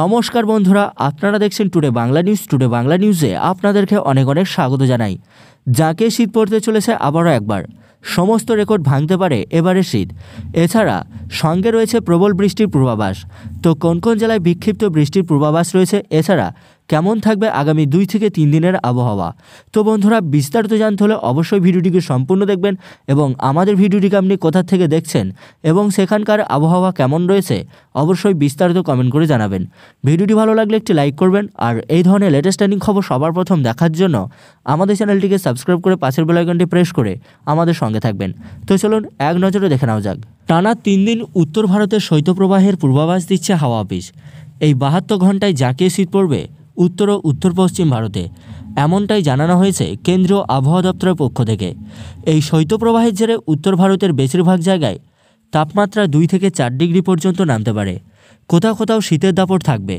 নমস্কার বন্ধুরা আপনারা দেখছেন today Bangla news today Bangla নিউজে আপনাদেরকে অনেক অনেক স্বাগত জানাই যাকে শীত পড়তে চলেছে আবারও একবার সমস্ত রেকর্ড ভাঙতে পারে এবারে শীত এছাড়া সঙ্গে রয়েছে প্রবল বৃষ্টির পূর্বাভাস তো কোন কোন জেলায় বিক্ষিপ্ত বৃষ্টির পূর্বাভাস রয়েছে এছাড়া কেমন থাকবে আগামী দুই থেকে তিন দিনের আবহাওয়া তো বন্ধুরা বিস্তারিত জানতে হলে অবশ্যই ভিডিওটিকে সম্পূর্ণ দেখবেন এবং আমাদের ভিডিওটিকে আপনি কোথা থেকে দেখছেন এবং সেখানকার আবহাওয়া কেমন রয়েছে অবশ্যই বিস্তারিত কমেন্ট করে জানাবেন ভিডিওটি ভালো লাগলে একটি লাইক করবেন আর এই ধরনের লেটেস্ট ট্রেনিং খবর সবার প্রথম দেখার জন্য আমাদের চ্যানেলটিকে সাবস্ক্রাইব করে পাশের বেলাইকনটি প্রেস করে আমাদের সঙ্গে থাকবেন তো চলুন এক নজরে দেখে নেওয়া যাক টানা তিন দিন উত্তর ভারতের শৈত্যপ্রবাহের পূর্বাভাস দিচ্ছে হাওয়া অফিস এই বাহাত্তর ঘন্টায় জাকিয়ে শীত পড়বে উত্তর ও উত্তর পশ্চিম ভারতে এমনটাই জানানো হয়েছে কেন্দ্রীয় আবহাওয়া দপ্তরের পক্ষ থেকে এই শৈত্যপ্রবাহের জেরে উত্তর ভারতের বেশিরভাগ জায়গায় তাপমাত্রা দুই থেকে চার ডিগ্রি পর্যন্ত নামতে পারে কোথাও কোথাও শীতের দাপট থাকবে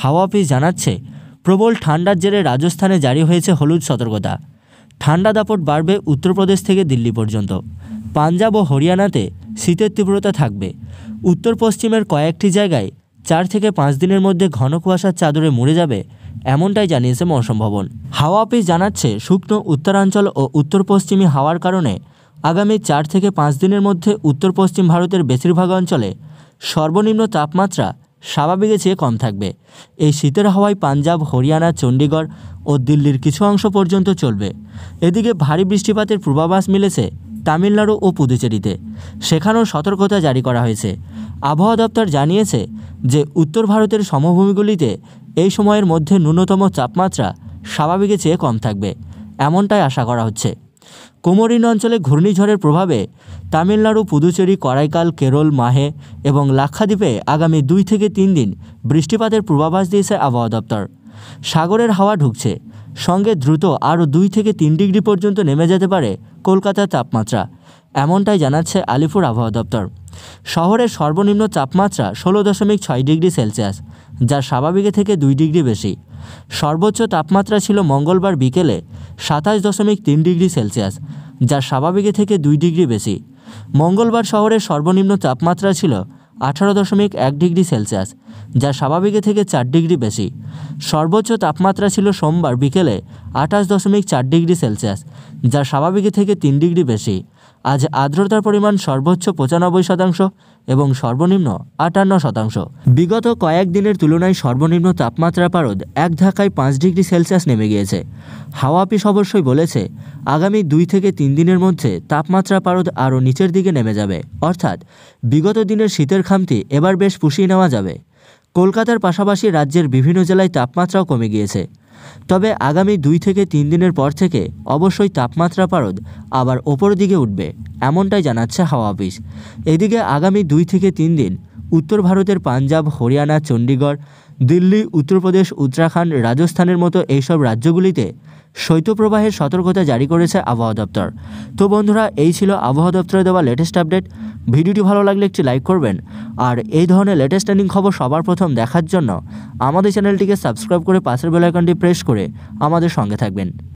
হাওয়া অফিস জানাচ্ছে প্রবল ঠান্ডার জেরে রাজস্থানে জারি হয়েছে হলুদ সতর্কতা ঠান্ডা দাপট বাড়বে উত্তরপ্রদেশ থেকে দিল্লি পর্যন্ত পাঞ্জাব ও হরিয়ানাতে শীতের তীব্রতা থাকবে উত্তর পশ্চিমের কয়েকটি জায়গায় চার থেকে পাঁচ দিনের মধ্যে ঘন কুয়াশার চাদরে মরে যাবে এমনটাই জানিয়েছে মৌসম ভবন হাওয়া অফিস জানাচ্ছে শুকনো উত্তরাঞ্চল ও উত্তর পশ্চিমী হাওয়ার কারণে আগামী চার থেকে পাঁচ দিনের মধ্যে উত্তর পশ্চিম ভারতের বেশিরভাগ অঞ্চলে সর্বনিম্ন তাপমাত্রা স্বাভাবিকের চেয়ে কম থাকবে এই শীতের হাওয়ায় পাঞ্জাব হরিয়ানা চণ্ডীগড় ও দিল্লির কিছু অংশ পর্যন্ত চলবে এদিকে ভারী বৃষ্টিপাতের পূর্বাভাস মিলেছে তামিলনাড়ু ও পুদুচেরিতে সেখানেও সতর্কতা জারি করা হয়েছে আবহাওয়া দপ্তর জানিয়েছে যে উত্তর ভারতের সমভূমিগুলিতে এই সময়ের মধ্যে ন্যূনতম তাপমাত্রা স্বাভাবিকের চেয়ে কম থাকবে এমনটাই আশা করা হচ্ছে কুমোরিন অঞ্চলে ঘূর্ণিঝড়ের প্রভাবে তামিলনাড়ু পুদুচেরি করাইকাল কেরল মাহে এবং লাক্ষাদ্বীপে আগামী দুই থেকে তিন দিন বৃষ্টিপাতের পূর্বাভাস দিয়েছে আবহাওয়া দপ্তর সাগরের হাওয়া ঢুকছে সঙ্গে দ্রুত আরও দুই থেকে তিন ডিগ্রি পর্যন্ত নেমে যেতে পারে কলকাতার তাপমাত্রা এমনটাই জানাচ্ছে আলিপুর আবহাওয়া দপ্তর শহরের সর্বনিম্ন তাপমাত্রা ষোলো দশমিক ছয় ডিগ্রি সেলসিয়াস যা স্বাভাবিকের থেকে দুই ডিগ্রি বেশি সর্বোচ্চ তাপমাত্রা ছিল মঙ্গলবার বিকেলে সাতাশ দশমিক তিন ডিগ্রি সেলসিয়াস যা স্বাভাবিকের থেকে দুই ডিগ্রি বেশি মঙ্গলবার শহরের সর্বনিম্ন তাপমাত্রা ছিল আঠারো দশমিক এক ডিগ্রি সেলসিয়াস যা স্বাভাবিকের থেকে চার ডিগ্রি বেশি সর্বোচ্চ তাপমাত্রা ছিল সোমবার বিকেলে আঠাশ দশমিক চার ডিগ্রি সেলসিয়াস যা স্বাভাবিকের থেকে তিন ডিগ্রি বেশি আজ আর্দ্রতার পরিমাণ সর্বোচ্চ পঁচানব্বই শতাংশ এবং সর্বনিম্ন আটান্ন শতাংশ বিগত কয়েকদিনের তুলনায় সর্বনিম্ন তাপমাত্রা পারদ এক ধাক্কায় পাঁচ ডিগ্রি সেলসিয়াস নেমে গিয়েছে হাওয়া অবশ্যই বলেছে আগামী দুই থেকে তিন দিনের মধ্যে তাপমাত্রা পারদ আরও নিচের দিকে নেমে যাবে অর্থাৎ বিগত দিনের শীতের খামতি এবার বেশ পুষিয়ে নেওয়া যাবে কলকাতার পাশাপাশি রাজ্যের বিভিন্ন জেলায় তাপমাত্রাও কমে গিয়েছে তবে আগামী দুই থেকে তিন দিনের পর থেকে অবশ্যই তাপমাত্রা পারদ আবার ওপর দিকে উঠবে এমনটাই জানাচ্ছে হাওয়া অফিস এদিকে আগামী দুই থেকে তিন দিন উত্তর ভারতের পাঞ্জাব হরিয়ানা চণ্ডীগড় দিল্লি উত্তরপ্রদেশ উত্তরাখণ্ড রাজস্থানের মতো এইসব রাজ্যগুলিতে শৈত্যপ্রবাহের সতর্কতা জারি করেছে আবহাওয়া দপ্তর তো বন্ধুরা এই ছিল আবহাওয়া দপ্তরে দেওয়া লেটেস্ট আপডেট ভিডিওটি ভালো লাগলে একটি লাইক করবেন আর এই ধরনের লেটেস্ট ট্রেন্ডিং খবর সবার প্রথম দেখার জন্য আমাদের চ্যানেলটিকে সাবস্ক্রাইব করে পাশের বেলাইকনটি প্রেস করে আমাদের সঙ্গে থাকবেন